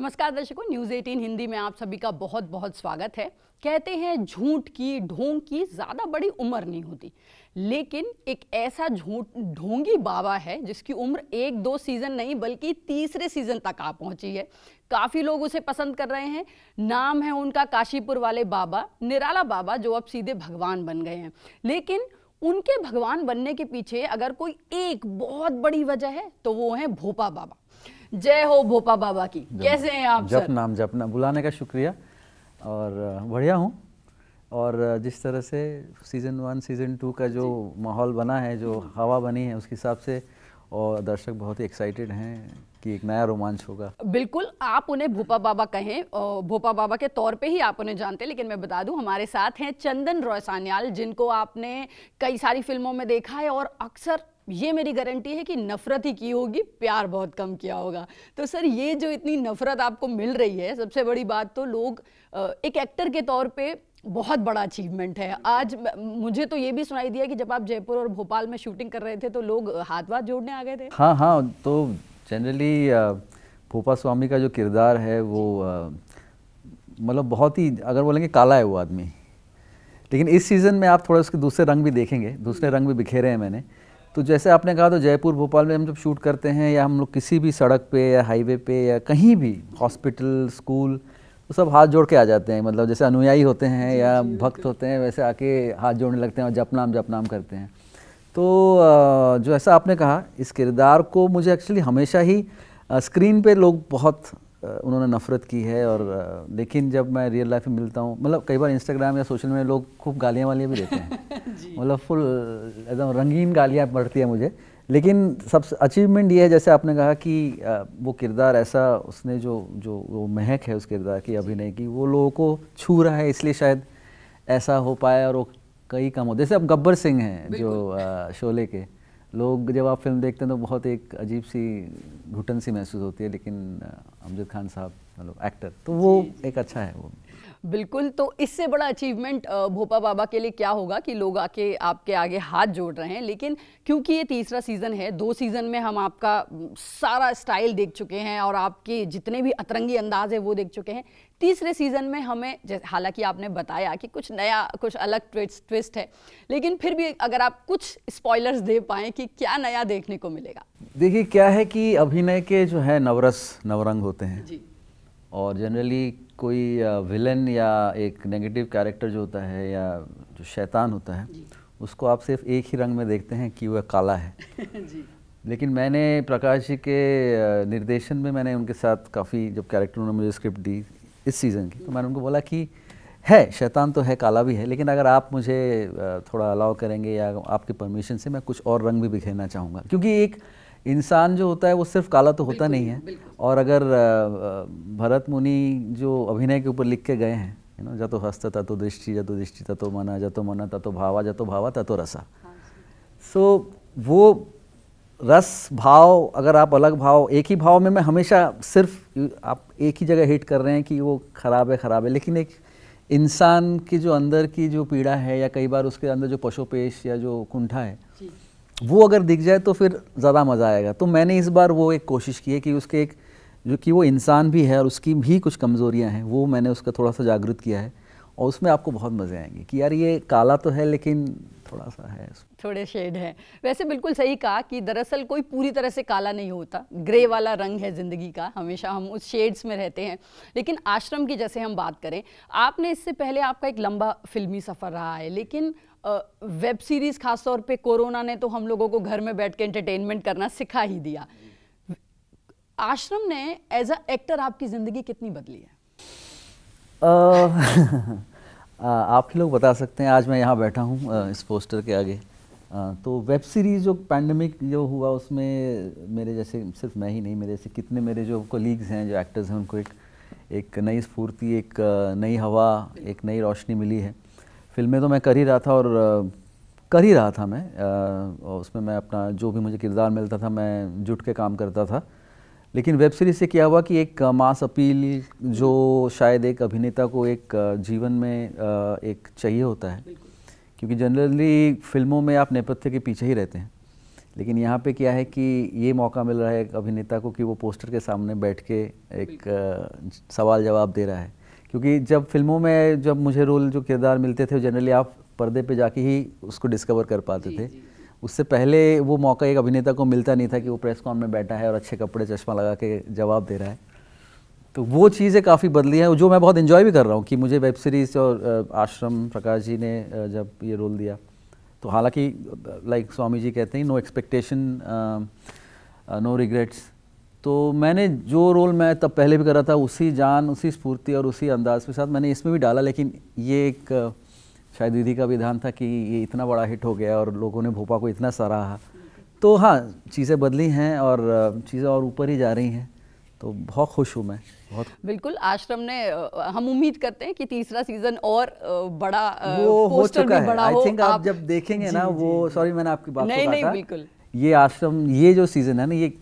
नमस्कार दर्शकों न्यूज़ 18 हिंदी में आप सभी का बहुत बहुत स्वागत है कहते हैं झूठ की ढोंग की ज़्यादा बड़ी उम्र नहीं होती लेकिन एक ऐसा झूठ ढोंगी बाबा है जिसकी उम्र एक दो सीज़न नहीं बल्कि तीसरे सीज़न तक आ पहुंची है काफ़ी लोग उसे पसंद कर रहे हैं नाम है उनका काशीपुर वाले बाबा निराला बाबा जो अब सीधे भगवान बन गए हैं लेकिन उनके भगवान बनने के पीछे अगर कोई एक बहुत बड़ी वजह है तो वो है भोपा बाबा जय हो भोपा बाबा की कैसे हैं आप जप नाम जप नाम बुलाने का शुक्रिया और बढ़िया हूँ और जिस तरह से सीज़न वन सीज़न टू का जो माहौल बना है जो हवा बनी है उसके हिसाब से और दर्शक बहुत ही एक्साइटेड हैं कि एक नया रोमांच होगा बिल्कुल आप उन्हें भोपा बाबा कहें भोपा बाबा के तौर पे ही आप उन्हें जानते हैं लेकिन मैं बता दूं हमारे साथ हैं चंदन रॉय सान्याल जिनको आपने कई सारी फिल्मों में देखा है और अक्सर ये मेरी गारंटी है कि नफ़रत ही की होगी प्यार बहुत कम किया होगा तो सर ये जो इतनी नफ़रत आपको मिल रही है सबसे बड़ी बात तो लोग एक एक्टर के तौर पे बहुत बड़ा अचीवमेंट है आज मुझे तो ये भी सुनाई दिया कि जब आप जयपुर और भोपाल में शूटिंग कर रहे थे तो लोग हाथ वाथ जोड़ने आ गए थे हाँ हाँ तो जनरली भोपा स्वामी का जो किरदार है वो मतलब बहुत ही अगर बोलेंगे काला है वो आदमी लेकिन इस सीज़न में आप थोड़ा उसके दूसरे रंग भी देखेंगे दूसरे रंग भी बिखेरे हैं मैंने तो जैसे आपने कहा तो जयपुर भोपाल में हम जब शूट करते हैं या हम लोग किसी भी सड़क पे या हाईवे पे या कहीं भी हॉस्पिटल स्कूल तो सब हाथ जोड़ के आ जाते हैं मतलब जैसे अनुयायी होते हैं या भक्त होते हैं वैसे आके हाथ जोड़ने लगते हैं और जप नाम जप नाम करते हैं तो जो ऐसा आपने कहा इस किरदार को मुझे एक्चुअली हमेशा ही स्क्रीन पे लोग बहुत उन्होंने नफ़रत की है और लेकिन जब मैं रियल लाइफ में मिलता हूँ मतलब कई बार इंस्टाग्राम या सोशल मीडिया लोग खूब गालियाँ वालियाँ भी देते हैं मतलब फुल एकदम रंगीन गालियाँ पड़ती है मुझे लेकिन सबसे अचीवमेंट ये है जैसे आपने कहा कि वो किरदार ऐसा उसने जो जो वो महक है उस किरदार की अभिनय की वो लोगों को छू रहा है इसलिए शायद ऐसा हो पाया और वो कई कम हो जैसे अब गब्बर सिंह हैं जो शोले के लोग जब आप फिल्म देखते हैं तो बहुत एक अजीब सी घुटन सी महसूस होती है लेकिन अमजद खान साहब मतलब एक्टर तो वो एक अच्छा है वो बिल्कुल तो इससे बड़ा अचीवमेंट भोपा बाबा के लिए क्या होगा कि लोग आके आपके आगे हाथ जोड़ रहे हैं लेकिन क्योंकि ये तीसरा सीज़न है दो सीज़न में हम आपका सारा स्टाइल देख चुके हैं और आपके जितने भी अतरंगी अंदाज है वो देख चुके हैं तीसरे सीज़न में हमें हालांकि आपने बताया कि कुछ नया कुछ अलग ट्विस्ट ट्विस्ट है लेकिन फिर भी अगर आप कुछ स्पॉयलर्स दे पाएँ कि क्या नया देखने को मिलेगा देखिए क्या है कि अभिनय के जो है नवरस नवरंग होते हैं जी। और जनरली कोई विलन या एक नेगेटिव कैरेक्टर जो होता है या जो शैतान होता है उसको आप सिर्फ एक ही रंग में देखते हैं कि वह काला है जी। लेकिन मैंने प्रकाश जी के निर्देशन में मैंने उनके साथ काफ़ी जब कैरेक्टर उन्होंने मुझे स्क्रिप्ट दी इस सीज़न की तो मैंने उनको बोला कि है शैतान तो है काला भी है लेकिन अगर आप मुझे थोड़ा अलाउ करेंगे या आपकी परमिशन से मैं कुछ और रंग भी बिखेरना चाहूँगा क्योंकि एक इंसान जो होता है वो सिर्फ काला तो होता नहीं है और अगर भरत मुनि जो अभिनय के ऊपर लिख के गए हैं यू नो जतो हस्त ततो दृष्टि जतो दृष्टि ततो मना जतो मना ततो भावा जतो भावा ततो रसा सो हाँ so, वो रस भाव अगर आप अलग भाव एक ही भाव में मैं हमेशा सिर्फ आप एक ही जगह हिट कर रहे हैं कि वो ख़राब है ख़राब है लेकिन एक इंसान की जो अंदर की जो पीड़ा है या कई बार उसके अंदर जो पशुपेश या जो कुंठा है वो अगर दिख जाए तो फिर ज़्यादा मज़ा आएगा तो मैंने इस बार वो एक कोशिश की है कि उसके एक जो कि वो इंसान भी है और उसकी भी कुछ कमज़ोरियाँ हैं वो मैंने उसका थोड़ा सा जागृत किया है और उसमें आपको बहुत मज़े आएंगे कि यार ये काला तो है लेकिन थोड़ा सा है थोड़े शेड हैं वैसे बिल्कुल सही कहा कि दरअसल कोई पूरी तरह से काला नहीं होता ग्रे वाला रंग है ज़िंदगी का हमेशा हम उस शेड्स में रहते हैं लेकिन आश्रम की जैसे हम बात करें आपने इससे पहले आपका एक लंबा फिल्मी सफ़र रहा है लेकिन वेब सीरीज़ खासतौर पे कोरोना ने तो हम लोगों को घर में बैठ के एंटरटेनमेंट करना सिखा ही दिया आश्रम ने एज अ एक्टर आपकी ज़िंदगी कितनी बदली है आप ही लोग बता सकते हैं आज मैं यहाँ बैठा हूँ इस पोस्टर के आगे तो वेब सीरीज़ जो पैंडमिक जो हुआ उसमें मेरे जैसे सिर्फ मैं ही नहीं मेरे जैसे कितने मेरे जो कोलीग्स हैं जो एक्टर्स हैं उनको एक एक नई स्फूर्ति एक नई हवा एक नई रोशनी मिली है फिल्में तो मैं कर ही रहा था और कर ही रहा था मैं आ, उसमें मैं अपना जो भी मुझे किरदार मिलता था मैं जुट के काम करता था लेकिन वेब सीरीज से क्या हुआ कि एक मास अपील जो शायद एक अभिनेता को एक जीवन में एक चाहिए होता है क्योंकि जनरली फिल्मों में आप नेपथ्य के पीछे ही रहते हैं लेकिन यहाँ पे क्या है कि ये मौका मिल रहा है एक अभिनेता को कि वो पोस्टर के सामने बैठ के एक सवाल जवाब दे रहा है क्योंकि जब फिल्मों में जब मुझे रोल जो किरदार मिलते थे जनरली आप पर्दे पर जाके ही उसको डिस्कवर कर पाते जी, थे जी। उससे पहले वो मौका एक अभिनेता को मिलता नहीं था कि वो प्रेस कॉन में बैठा है और अच्छे कपड़े चश्मा लगा के जवाब दे रहा है तो वो चीज़ें काफ़ी बदली हैं जो मैं बहुत इन्जॉय भी कर रहा हूँ कि मुझे वेब सीरीज़ और आश्रम प्रकाश जी ने जब ये रोल दिया तो हालांकि लाइक स्वामी जी कहते हैं नो एक्सपेक्टेशन नो रिग्रेट्स तो मैंने जो रोल मैं तब पहले भी करा था उसी जान उसी स्फूर्ति और उसी अंदाज के साथ मैंने इसमें भी डाला लेकिन ये एक शायद दीदी का विधान था कि ये इतना बड़ा हिट हो गया और लोगों ने भोपा को इतना सराहा तो हाँ चीज़ें बदली हैं और चीज़ें और ऊपर ही जा रही हैं तो बहुत खुश हूँ मैं बहुत बिल्कुल आश्रम ने हम उम्मीद करते हैं कि तीसरा सीजन और बड़ा वो हो चुका भी बड़ा है आई थिंक आप, जब देखेंगे ना वो सॉरी मैंने आपकी बात नहीं नहीं बिल्कुल ये आश्रम ये जो सीजन है ना ये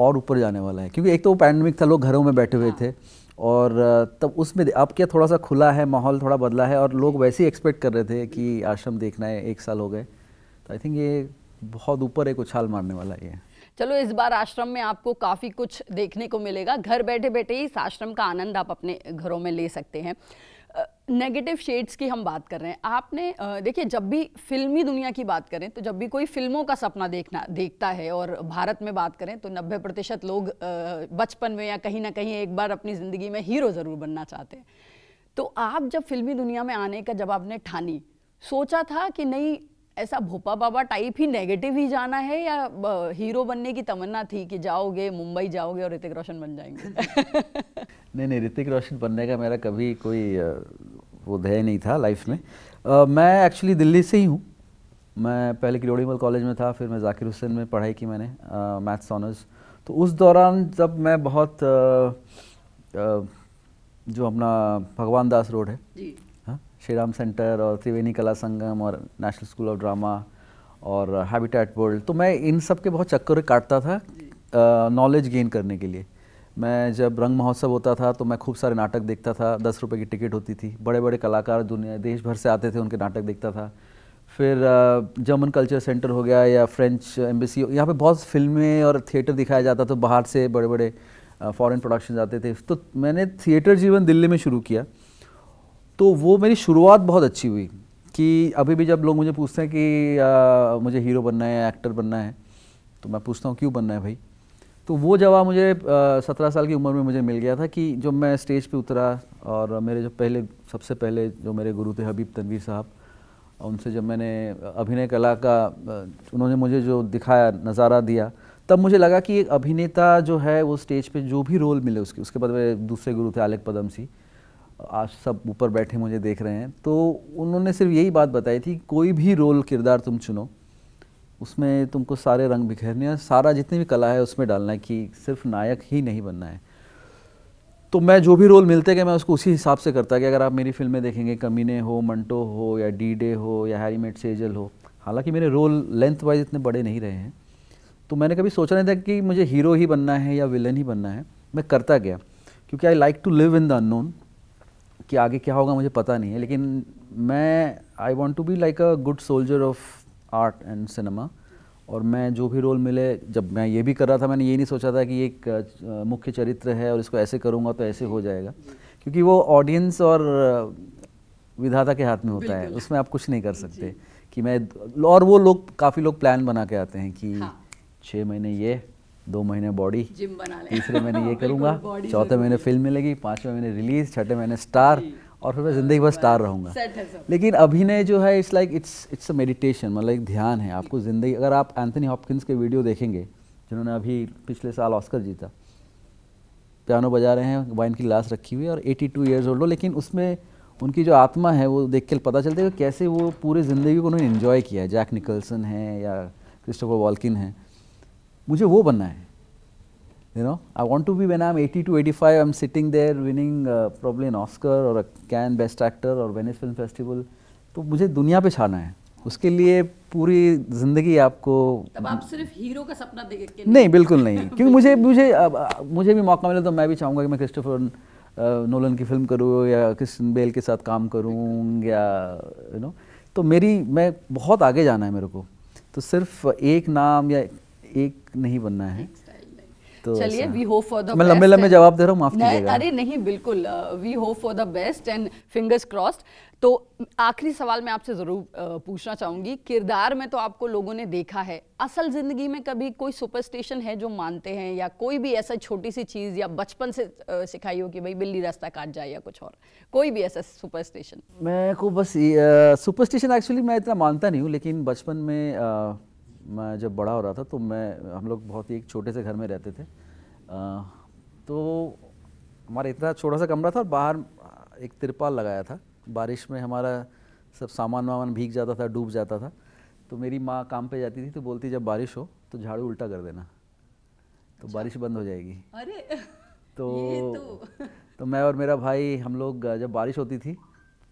और ऊपर जाने वाला है क्योंकि एक तो वो पैंडमिक था लोग घरों में बैठे हुए हाँ। थे और तब उसमें अब क्या थोड़ा सा खुला है माहौल थोड़ा बदला है और लोग वैसे ही एक्सपेक्ट कर रहे थे कि आश्रम देखना है एक साल हो गए तो आई थिंक ये बहुत ऊपर एक उछाल मारने वाला ये है चलो इस बार आश्रम में आपको काफ़ी कुछ देखने को मिलेगा घर बैठे बैठे इस आश्रम का आनंद आप अपने घरों में ले सकते हैं नेगेटिव शेड्स की हम बात कर रहे हैं आपने देखिए जब भी फिल्मी दुनिया की बात करें तो जब भी कोई फिल्मों का सपना देखना देखता है और भारत में बात करें तो 90 प्रतिशत लोग बचपन में या कहीं ना कहीं एक बार अपनी ज़िंदगी में हीरो ज़रूर बनना चाहते हैं तो आप जब फिल्मी दुनिया में आने का जब आपने ठानी सोचा था कि नहीं ऐसा भोपा बाबा टाइप ही नेगेटिव ही जाना है या हीरो बनने की तमन्ना थी कि जाओगे मुंबई जाओगे और ऋतिक रोशन बन जाएंगे नहीं नहीं ऋतिक रोशन बनने का मेरा कभी कोई वो ध्यय नहीं था लाइफ में uh, मैं एक्चुअली दिल्ली से ही हूँ मैं पहले मल कॉलेज में था फिर मैं जाकिर हुसैन में पढ़ाई की मैंने मैथ्स uh, ऑनर्स तो उस दौरान जब मैं बहुत uh, uh, जो अपना भगवान दास रोड है जी हाँ? श्री राम सेंटर और त्रिवेणी कला संगम और नेशनल स्कूल ऑफ ड्रामा और हैबिटेट वर्ल्ड तो मैं इन सब के बहुत चक्कर काटता था नॉलेज गेन करने के लिए मैं जब रंग महोत्सव होता था तो मैं खूब सारे नाटक देखता था दस रुपये की टिकट होती थी बड़े बड़े कलाकार दुनिया देश भर से आते थे उनके नाटक देखता था फिर जर्मन कल्चर सेंटर हो गया या फ्रेंच एम्बेसी यहाँ पे बहुत फिल्में और थिएटर दिखाया जाता था बाहर से बड़े बड़े फॉरेन प्रोडक्शन आते थे तो मैंने थिएटर जीवन दिल्ली में शुरू किया तो वो मेरी शुरुआत बहुत अच्छी हुई कि अभी भी जब लोग मुझे पूछते हैं कि आ, मुझे हीरो बनना है एक्टर बनना है तो मैं पूछता हूँ क्यों बनना है भाई तो वो जवाब मुझे सत्रह साल की उम्र में मुझे मिल गया था कि जब मैं स्टेज पे उतरा और मेरे जो पहले सबसे पहले जो मेरे गुरु थे हबीब तनवीर साहब उनसे जब मैंने अभिनय कला का उन्होंने मुझे जो दिखाया नज़ारा दिया तब मुझे लगा कि एक अभिनेता जो है वो स्टेज पे जो भी रोल मिले उसके उसके बाद मेरे दूसरे गुरु थे आलिक पदम सिंह आज सब ऊपर बैठे मुझे देख रहे हैं तो उन्होंने सिर्फ यही बात बताई थी कोई भी रोल किरदार तुम चुनो उसमें तुमको सारे रंग बिखेरने हैं सारा जितनी भी कला है उसमें डालना है कि सिर्फ नायक ही नहीं बनना है तो मैं जो भी रोल मिलते गए मैं उसको उसी हिसाब से करता कि अगर आप मेरी फिल्में देखेंगे कमीने हो मंटो हो या डी डे हो या हैरी मेट सेजल हो हालांकि मेरे रोल लेंथ वाइज इतने बड़े नहीं रहे हैं तो मैंने कभी सोचा नहीं था कि मुझे हीरो ही बनना है या विलन ही बनना है मैं करता गया क्योंकि I like to live in the unknown कि आगे क्या होगा मुझे पता नहीं है लेकिन मैं I want to be like a good soldier of art and cinema और मैं जो भी रोल मिले जब मैं ये भी कर रहा था मैंने ये नहीं सोचा था कि एक मुख्य चरित्र है और इसको ऐसे करूँगा तो ऐसे हो जाएगा क्योंकि वो ऑडियंस और विधाता के हाथ में होता है उसमें आप कुछ नहीं कर सकते कि मैं और वो लोग काफ़ी लोग प्लान बना के आते हैं कि हाँ। छः महीने ये दो महीने बॉडी जिम बना तीसरे महीने ये करूँगा चौथे महीने फिल्म मिलेगी पाँचवें महीने रिलीज छठे महीने स्टार और फिर मैं ज़िंदगी भर स्टार रहूँगा लेकिन अभिनय जो है it's like it's it's a meditation मतलब एक ध्यान है आपको ज़िंदगी अगर आप एंथनी हॉपकिंस के वीडियो देखेंगे जिन्होंने अभी पिछले साल ऑस्कर जीता पियानो बजा रहे हैं वाइन की लाश रखी हुई है और 82 टू ईयर्स ओल्ड हो लेकिन उसमें उनकी जो आत्मा है वो देख के पता चलता है कि कैसे वो पूरी ज़िंदगी को उन्होंने इन्जॉय किया है जैक निकल्सन है या क्रिस्टोफर वॉल्किन है मुझे वो बनना है no I want to be when I am eighty to eighty five I am sitting there winning problem in Oscar और कैन बेस्ट एक्टर और वेनिस फिल्म फेस्टिवल तो मुझे दुनिया पे छाना है उसके लिए पूरी जिंदगी आपको तब आप सिर्फ हीरो का सपना देख के नहीं बिल्कुल नहीं क्योंकि मुझे मुझे अब, मुझे भी मौका मिला तो मैं भी चाहूँगा कि मैं क्रिस्टोफर नोलन uh, की फिल्म करूँ या क्रिस्टन बेल के साथ काम करूँ या यू नो तो मेरी मैं बहुत आगे जाना है मेरे को तो सिर्फ एक नाम या एक नहीं बनना है तो चलिए वी होप फॉर द मैं लंबे लंबे जवाब दे रहा हूँ माफ कीजिएगा अरे नहीं बिल्कुल we hope for the best and fingers crossed तो आखिरी सवाल मैं आपसे ज़रूर पूछना चाहूंगी किरदार में तो आपको लोगों ने देखा है असल ज़िंदगी में कभी कोई सुपरस्टिशन है जो मानते हैं या कोई भी ऐसा छोटी सी चीज़ या बचपन से सिखाई हो कि भाई बिल्ली रास्ता काट जाए या कुछ और कोई भी ऐसा सुपरस्टिशन मैं को बस सुपरस्टिशन एक्चुअली मैं इतना मानता नहीं हूँ लेकिन बचपन में मैं जब बड़ा हो रहा था तो मैं हम लोग बहुत ही एक छोटे से घर में रहते थे आ, तो हमारा इतना छोटा सा कमरा था और बाहर एक तिरपाल लगाया था बारिश में हमारा सब सामान वामान भीग जाता था डूब जाता था तो मेरी माँ काम पे जाती थी तो बोलती जब बारिश हो तो झाड़ू उल्टा कर देना तो अच्छा। बारिश बंद हो जाएगी अरे तो, तो तो मैं और मेरा भाई हम लोग जब बारिश होती थी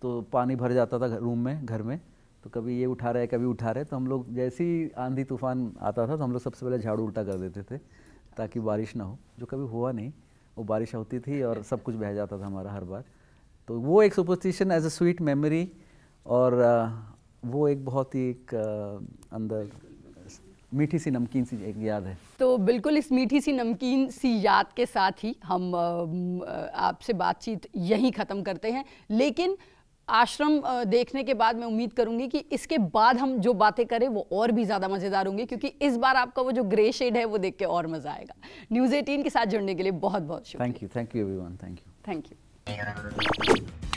तो पानी भर जाता था रूम में घर में तो कभी ये उठा रहे कभी उठा रहे तो हम लोग जैसे ही आंधी तूफान आता था तो हम लोग सबसे पहले झाड़ू उल्टा कर देते थे ताकि बारिश ना हो जो कभी हुआ नहीं वो बारिश होती थी और सब कुछ बह जाता था हमारा हर बार तो वो एक superstition as a sweet memory और वो एक बहुत ही एक अंदर मीठी सी नमकीन सी एक याद है तो बिल्कुल इस मीठी सी नमकीन सी याद के साथ ही हम आपसे बातचीत यहीं ख़त्म करते हैं लेकिन आश्रम देखने के बाद मैं उम्मीद करूंगी कि इसके बाद हम जो बातें करें वो और भी ज़्यादा मज़ेदार होंगे क्योंकि इस बार आपका वो जो ग्रे शेड है वो देख के और मज़ा आएगा न्यूज़ एटीन के साथ जुड़ने के लिए बहुत बहुत शुक्रिया thank you thank you thank you thank you